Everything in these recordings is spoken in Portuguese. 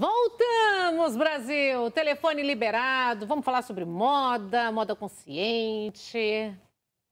Voltamos, Brasil! Telefone liberado. Vamos falar sobre moda, moda consciente.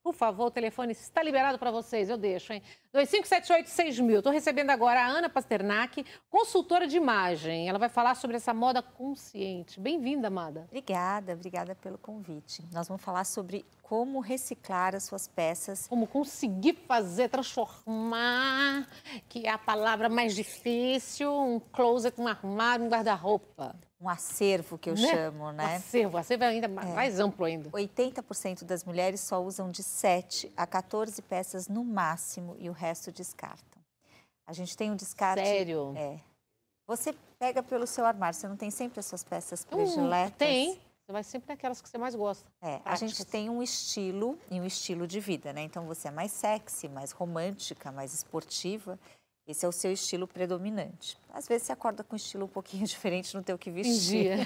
Por favor, o telefone está liberado para vocês, eu deixo, hein? 25786000. Estou recebendo agora a Ana Pasternak, consultora de imagem. Ela vai falar sobre essa moda consciente. Bem-vinda, Amada. Obrigada, obrigada pelo convite. Nós vamos falar sobre como reciclar as suas peças. Como conseguir fazer, transformar, que é a palavra mais difícil, um closet, um armário, um guarda-roupa um acervo que eu né? chamo, né? Acervo, acervo é ainda mais, é. mais amplo ainda. 80% das mulheres só usam de 7 a 14 peças no máximo e o resto descartam. A gente tem um descarte. Sério? É. Você pega pelo seu armário, você não tem sempre as suas peças prediletas? Hum, tem. Você vai sempre naquelas que você mais gosta. É, práticas. a gente tem um estilo e um estilo de vida, né? Então você é mais sexy, mais romântica, mais esportiva. Esse é o seu estilo predominante. Às vezes você acorda com um estilo um pouquinho diferente, não tem o que vestir.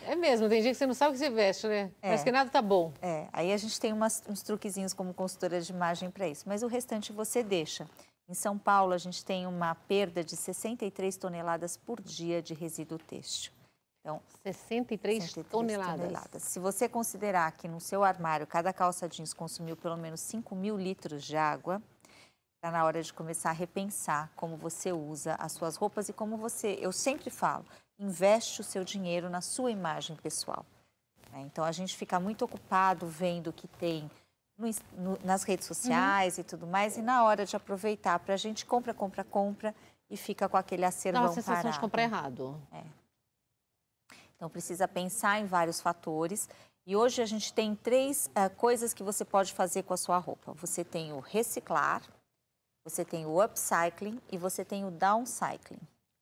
Tem é mesmo, tem dia que você não sabe o que você veste, né? É. Parece que nada tá bom. É, aí a gente tem umas, uns truquezinhos como consultora de imagem para isso, mas o restante você deixa. Em São Paulo, a gente tem uma perda de 63 toneladas por dia de resíduo têxtil. Então, 63, 63 toneladas. toneladas. Se você considerar que no seu armário cada calça jeans consumiu pelo menos 5 mil litros de água, Está na hora de começar a repensar como você usa as suas roupas e como você, eu sempre falo, investe o seu dinheiro na sua imagem pessoal. Né? Então a gente fica muito ocupado vendo o que tem no, no, nas redes uhum. sociais uhum. e tudo mais, e na hora de aproveitar para a gente compra, compra, compra e fica com aquele acervo Dá uma sensação de comprar errado. É. Então precisa pensar em vários fatores. E hoje a gente tem três uh, coisas que você pode fazer com a sua roupa. Você tem o reciclar, você tem o upcycling e você tem o downcycling.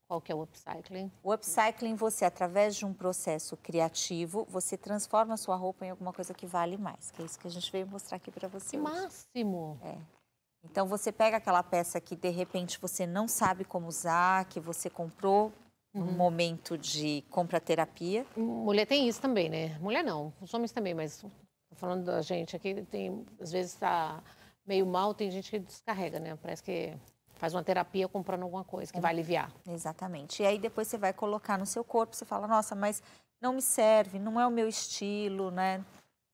Qual que é o upcycling? O upcycling, você, através de um processo criativo, você transforma a sua roupa em alguma coisa que vale mais, que é isso que a gente veio mostrar aqui para você. hoje. máximo! É. Então, você pega aquela peça que, de repente, você não sabe como usar, que você comprou no uhum. momento de compra-terapia. Mulher tem isso também, né? Mulher não, os homens também, mas falando da gente aqui, tem, às vezes está... Tá meio mal, tem gente que descarrega, né? Parece que faz uma terapia comprando alguma coisa que é. vai aliviar. Exatamente. E aí depois você vai colocar no seu corpo, você fala, nossa, mas não me serve, não é o meu estilo, né?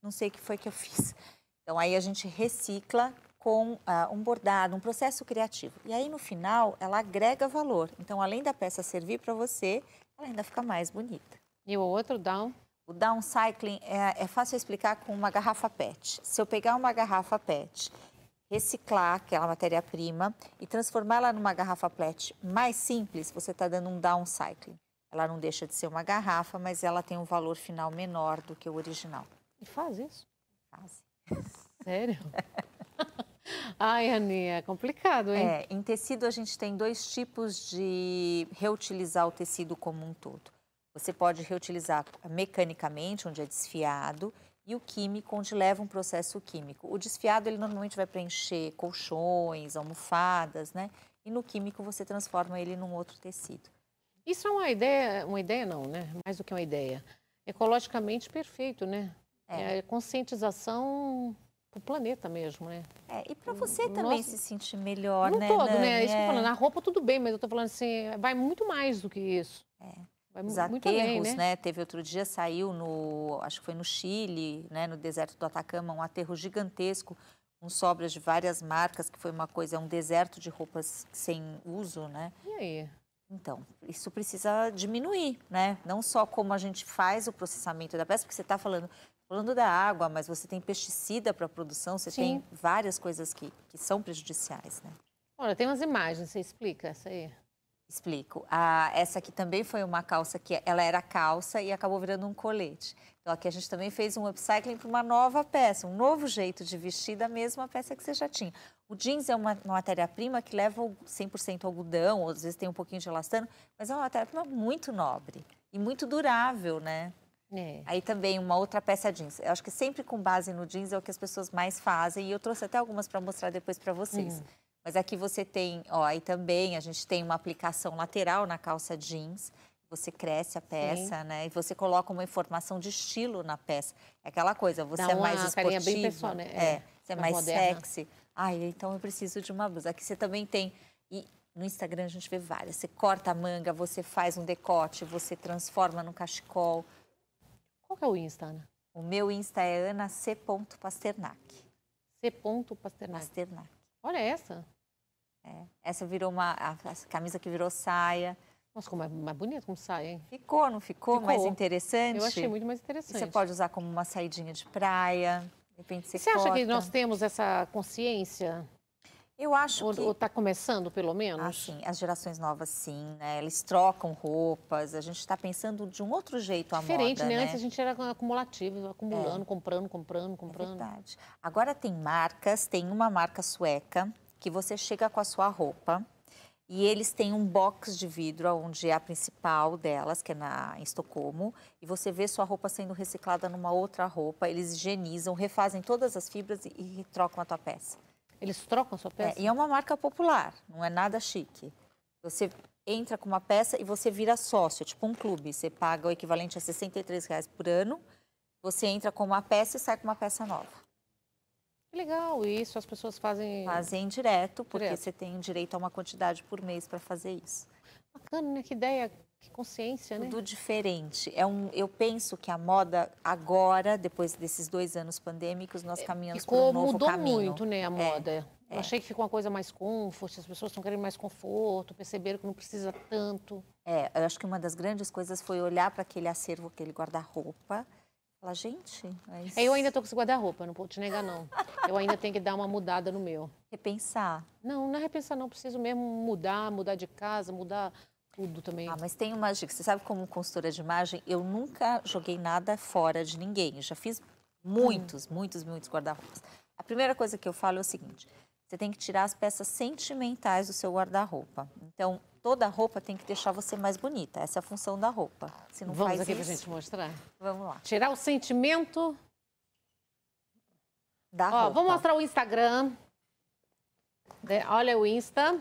Não sei o que foi que eu fiz. Então aí a gente recicla com uh, um bordado, um processo criativo. E aí no final ela agrega valor. Então além da peça servir para você, ela ainda fica mais bonita. E o outro down? O downcycling é, é fácil explicar com uma garrafa PET. Se eu pegar uma garrafa PET reciclar aquela matéria-prima e transformá-la numa garrafa PLET mais simples, você está dando um downcycling. Ela não deixa de ser uma garrafa, mas ela tem um valor final menor do que o original. E faz isso? Faz. Sério? Ai, Aninha é complicado, hein? É, em tecido a gente tem dois tipos de reutilizar o tecido como um todo. Você pode reutilizar mecanicamente, onde é desfiado, e o químico, onde leva um processo químico. O desfiado, ele normalmente vai preencher colchões, almofadas, né? E no químico você transforma ele num outro tecido. Isso é uma ideia, uma ideia não, né? Mais do que uma ideia. Ecologicamente perfeito, né? É, é conscientização o planeta mesmo, né? É, e para você também nosso... se sentir melhor, no né? No todo, né? Nani? né? Isso é. que eu é. falando, na roupa tudo bem, mas eu tô falando assim, vai muito mais do que isso. É. Os aterros, além, né? né? Teve outro dia, saiu no, acho que foi no Chile, né, no deserto do Atacama, um aterro gigantesco com sobras de várias marcas, que foi uma coisa, é um deserto de roupas sem uso, né? E aí? Então, isso precisa diminuir, né? Não só como a gente faz o processamento da peça, porque você está falando, falando da água, mas você tem pesticida para produção, você Sim. tem várias coisas que, que são prejudiciais, né? Olha, tem umas imagens, você explica essa aí? Explico. Ah, essa aqui também foi uma calça que ela era calça e acabou virando um colete. Então aqui a gente também fez um upcycling para uma nova peça, um novo jeito de vestir da mesma peça que você já tinha. O jeans é uma matéria-prima que leva 100% algodão, ou às vezes tem um pouquinho de elastano, mas é uma matéria-prima muito nobre e muito durável, né? É. Aí também uma outra peça jeans. Eu acho que sempre com base no jeans é o que as pessoas mais fazem e eu trouxe até algumas para mostrar depois para vocês. Hum mas aqui você tem, ó, aí também a gente tem uma aplicação lateral na calça jeans. Você cresce a peça, Sim. né? E você coloca uma informação de estilo na peça. É aquela coisa, você Dá é mais esportivo. Bem pessoal, né? É, é você é mais moderna. sexy. Ai, então eu preciso de uma blusa. Aqui você também tem. E no Instagram a gente vê várias. Você corta a manga, você faz um decote, você transforma num cachecol. Qual que é o Insta, Ana? O meu Insta é Pasternak. C. Pasternak. Pasternak. Olha essa. É. Essa virou uma. A, camisa que virou saia. Nossa, como é mais bonito como saia, hein? Ficou, não ficou? ficou? Mais interessante? Eu achei muito mais interessante. Você pode usar como uma saidinha de praia. De repente você Você corta. acha que nós temos essa consciência? Eu acho ou, que... Ou está começando, pelo menos? Assim, as gerações novas, sim, né? Eles trocam roupas, a gente está pensando de um outro jeito a Diferente, moda, né? né? Antes a gente era acumulativo, acumulando, é. comprando, comprando, comprando. É verdade. Agora tem marcas, tem uma marca sueca que você chega com a sua roupa e eles têm um box de vidro onde é a principal delas, que é na, em Estocolmo, e você vê sua roupa sendo reciclada numa outra roupa, eles higienizam, refazem todas as fibras e, e trocam a tua peça. Eles trocam a sua é, peça? É, e é uma marca popular, não é nada chique. Você entra com uma peça e você vira sócio, tipo um clube, você paga o equivalente a 63 reais por ano, você entra com uma peça e sai com uma peça nova. Legal isso, as pessoas fazem... Fazem direto, porque direto. você tem direito a uma quantidade por mês para fazer isso. Bacana, né? Que ideia, que consciência, né? Tudo diferente. É um, eu penso que a moda agora, depois desses dois anos pandêmicos, nós é, caminhamos Ficou, por um novo mudou caminho. Mudou muito, né, a é, moda. É, é. achei que ficou uma coisa mais conforto, as pessoas estão querendo mais conforto, perceberam que não precisa tanto. É, eu acho que uma das grandes coisas foi olhar para aquele acervo, aquele guarda-roupa, Fala, gente. Mas... Eu ainda tô com esse guarda-roupa, não vou te negar, não. Eu ainda tenho que dar uma mudada no meu. Repensar? Não, não é repensar, não. Preciso mesmo mudar, mudar de casa, mudar tudo também. Ah, mas tem uma dica. Você sabe como consultora de imagem, eu nunca joguei nada fora de ninguém. Eu já fiz muitos, hum. muitos, muitos guarda-roupas. A primeira coisa que eu falo é o seguinte: você tem que tirar as peças sentimentais do seu guarda-roupa. Então, toda a roupa tem que deixar você mais bonita. Essa é a função da roupa. Se não Vamos faz aqui isso, pra gente mostrar? Vamos lá. Tirar o sentimento da Ó, roupa. Vou mostrar o Instagram. Olha o Insta.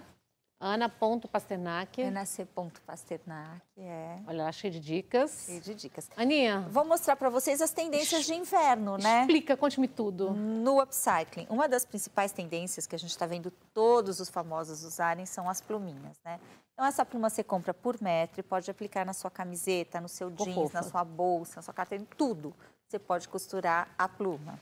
Ana.pasternak. Ana C. Pasternak, é. Olha lá, cheio de dicas. Cheio de dicas. Aninha. Vou mostrar para vocês as tendências de inverno, né? Explica, conte-me tudo. No upcycling, uma das principais tendências que a gente está vendo todos os famosos usarem são as pluminhas, né? Então, essa pluma você compra por metro e pode aplicar na sua camiseta, no seu jeans, Opa. na sua bolsa, na sua carteira, em tudo. Você pode costurar a pluma.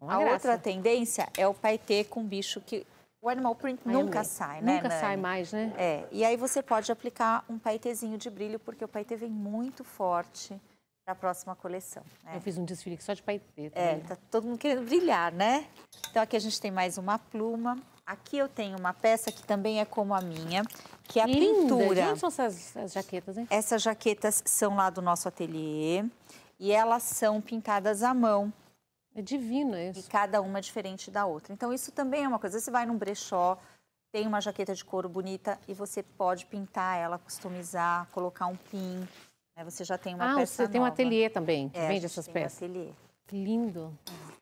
Uma a graça. outra tendência é o paetê com bicho que o animal print nunca sai, né? Nunca Nani? sai mais, né? É. E aí você pode aplicar um paetezinho de brilho, porque o paetê vem muito forte para a próxima coleção. Né? Eu fiz um desfile só de paetê. Tá é, tá todo mundo querendo brilhar, né? Então aqui a gente tem mais uma pluma. Aqui eu tenho uma peça que também é como a minha, que é a Linda. pintura. Quem são essas, essas jaquetas, hein? Essas jaquetas são lá do nosso ateliê e elas são pintadas à mão. É divina isso. E cada uma diferente da outra. Então, isso também é uma coisa. Você vai num brechó, tem uma jaqueta de couro bonita e você pode pintar ela, customizar, colocar um pin. Né? Você já tem uma ah, peça. Ah, você tem um ateliê também que é, vende essas peças. Um ateliê. Que lindo. É.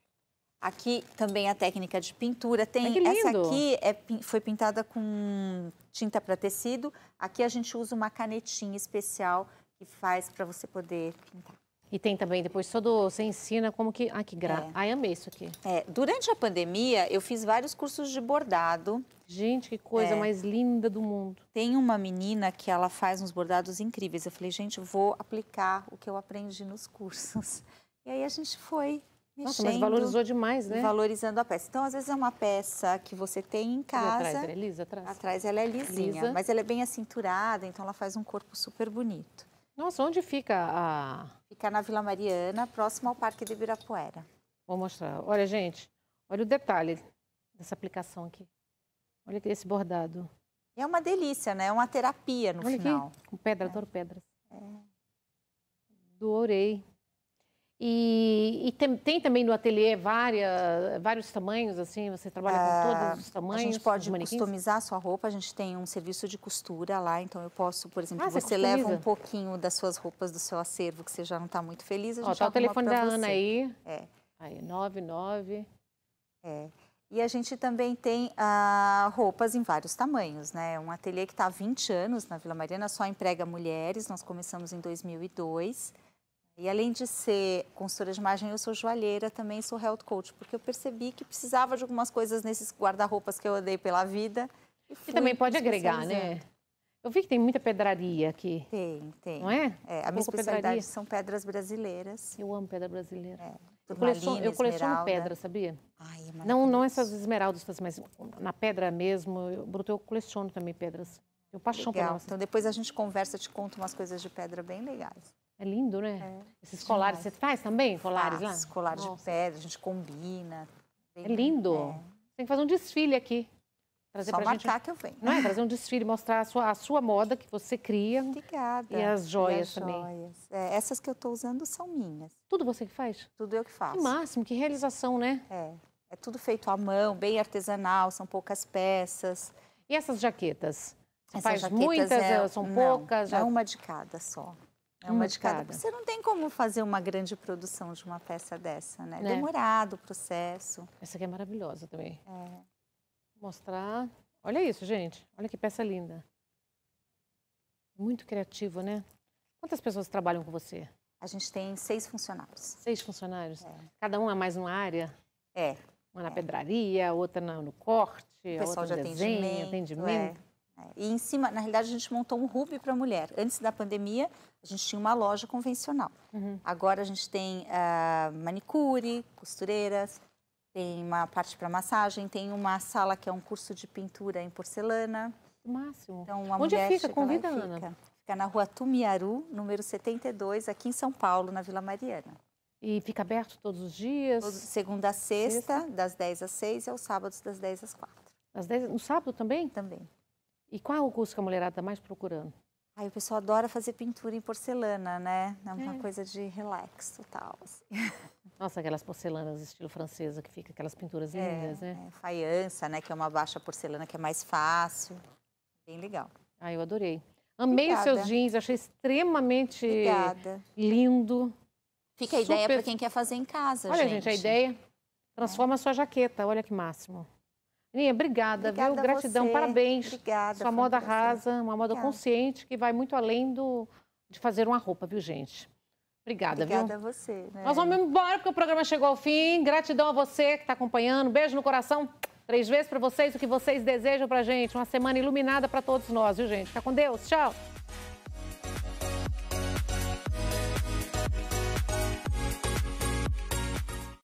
Aqui também a técnica de pintura tem. que lindo. Essa aqui é, foi pintada com tinta para tecido. Aqui a gente usa uma canetinha especial que faz para você poder pintar. E tem também, depois todo, você ensina como que... Ai, que graça. É. Ai, amei isso aqui. É, durante a pandemia, eu fiz vários cursos de bordado. Gente, que coisa é. mais linda do mundo. Tem uma menina que ela faz uns bordados incríveis. Eu falei, gente, vou aplicar o que eu aprendi nos cursos. E aí a gente foi mexendo, Nossa, mas valorizou demais, né? Valorizando a peça. Então, às vezes é uma peça que você tem em casa. E atrás ela é lisa, atrás. Atrás ela é lisinha, lisa. mas ela é bem acinturada, então ela faz um corpo super bonito. Nossa, onde fica a. Fica na Vila Mariana, próximo ao Parque de Ibirapuera. Vou mostrar. Olha, gente, olha o detalhe dessa aplicação aqui. Olha esse bordado. É uma delícia, né? É uma terapia no olha final. Aqui, com pedra, adoro pedras. É. Dourei. E, e tem, tem, também no ateliê várias, vários tamanhos, assim, você trabalha com ah, todos os tamanhos? A gente pode customizar a sua roupa, a gente tem um serviço de costura lá, então eu posso, por exemplo, ah, você, você leva um pouquinho das suas roupas do seu acervo, que você já não está muito feliz, a gente Ó, tá o telefone da você. Ana aí. É. Aí, 99. É. E a gente também tem ah, roupas em vários tamanhos, né? Um ateliê que está há 20 anos na Vila Mariana, só emprega mulheres, nós começamos em 2002. E além de ser consultora de imagem, eu sou joalheira, também sou health coach, porque eu percebi que precisava de algumas coisas nesses guarda-roupas que eu andei pela vida. E, e também pode agregar, né? Eu vi que tem muita pedraria aqui. Tem, tem. Não é? é a minha especialidade pedraria. são pedras brasileiras. Eu amo pedra brasileira. É, eu, coleciono, eu coleciono pedra, sabia? Ai, é não, não essas esmeraldas, mas na pedra mesmo, eu, Bruto, eu coleciono também pedras. Eu paixão Legal. por elas. Então depois a gente conversa, te conto umas coisas de pedra bem legais. É lindo, né? É, Esses colares, você faz também colares faz, lá? colares Nossa. de pedra, a gente combina. É lindo. É. Tem que fazer um desfile aqui. Trazer Só pra marcar gente... que eu venho. Não é? Trazer um desfile, mostrar a sua, a sua moda que você cria. Obrigada. E as joias e as também. Joias. É, essas que eu estou usando são minhas. Tudo você que faz? Tudo eu que faço. Que máximo, que realização, né? É. É tudo feito à mão, bem artesanal, são poucas peças. E essas jaquetas? São essas faz jaquetas muitas, é... Eh, são não, poucas? É uma de cada só. É uma, de cada. Você não tem como fazer uma grande produção de uma peça dessa, né? né? Demorado o processo. Essa aqui é maravilhosa também. É. Vou mostrar. Olha isso, gente. Olha que peça linda. Muito criativo, né? Quantas pessoas trabalham com você? A gente tem seis funcionários. Seis funcionários? É. Cada um é mais uma área? É. Uma na é. pedraria, outra no corte, outra no de desenho, atendimento. atendimento. É, e em cima, na realidade, a gente montou um hub para mulher. Antes da pandemia, a gente tinha uma loja convencional. Uhum. Agora a gente tem uh, manicure, costureiras, tem uma parte para massagem, tem uma sala que é um curso de pintura em porcelana. O máximo. Então, uma Onde mulher fica? Convida, Ana. Fica, na rua Tumiaru, número 72, aqui em São Paulo, na Vila Mariana. E fica aberto todos os dias? segunda a sexta, sexta, das 10 às 6 e aos sábados das 10 às 4. Às 10, no sábado também? Também. E qual é o curso que a mulherada está mais procurando? Aí o pessoal adora fazer pintura em porcelana, né? É uma é. coisa de relax total. Assim. Nossa, aquelas porcelanas estilo francesa que fica aquelas pinturas é, lindas, né? É, faiança, né? Que é uma baixa porcelana que é mais fácil. Bem legal. Ah, eu adorei. Amei os seus jeans, achei extremamente Obrigada. lindo. Fica a super... ideia para quem quer fazer em casa, Olha, gente, gente a ideia. Transforma é. a sua jaqueta, olha que máximo. Linha, obrigada, obrigada viu? Gratidão, você. parabéns. Obrigada. Sua moda rasa, uma moda obrigada. consciente que vai muito além do, de fazer uma roupa, viu, gente? Obrigada, Obrigada viu? Obrigada a você. Né? Nós vamos embora porque o programa chegou ao fim. Gratidão a você que está acompanhando. Beijo no coração. Três vezes para vocês o que vocês desejam para gente. Uma semana iluminada para todos nós, viu, gente? Fica com Deus. Tchau.